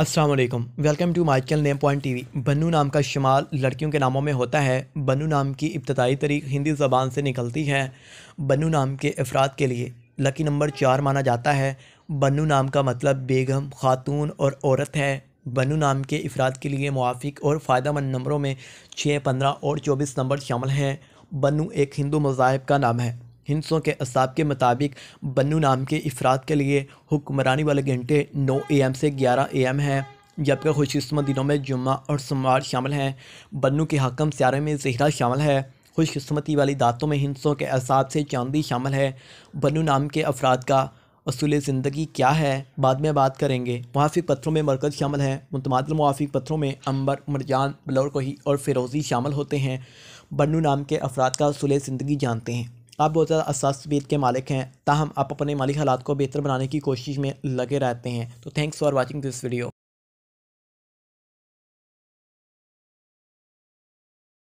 Aslam welcome to my name point T V बनु नाम का शुमार लड़कियों के नामों में होता है बनु नाम की इब्तदाई तरीक हिंदी ज़बान से निकलती है बनु नाम के अफराद के लिए लकी नंबर चार माना जाता है बनु नाम का मतलब बेगम खातून और औरत है बनु नाम के अफराद के लिए मुआफ़ और फ़ायदा मंद नंबरों में छः पंद्रह और चौबीस नंबर शामिल हैं बनु एक हिंदू मज़ाहब का नाम है हिंसों के असाब के मुताबिक बनू नाम के अफराद के लिए हुक्मरानी वाले घंटे नौ ए एम से ग्यारह ए एम हैं जबकि खुशकस्मत दिनों में जुम्मा और सोमवार शामिल हैं बनू के हकम स्यारे में जहरा शामिल है खुशकस्मती वाली दातों में हिंसों के असाब से चांदी शामिल है बन्नू नाम के अफराद का असूल ज़िंदगी क्या है बाद में बात करेंगे मुआफ़ी पत्थरों में मरकज़ शामिल है मुतमादल मुआफ़ी पत्थरों में अंबर मरजान बलौर कोही और फिरोज़ी शामिल होते हैं बनू नाम के अफराद का असूल ज़िंदगी जानते हैं आप बहुत ज़्यादा बीत के मालिक हैं ताहम आप अपने माली हालात को बेहतर बनाने की कोशिश में लगे रहते हैं तो thanks for watching this video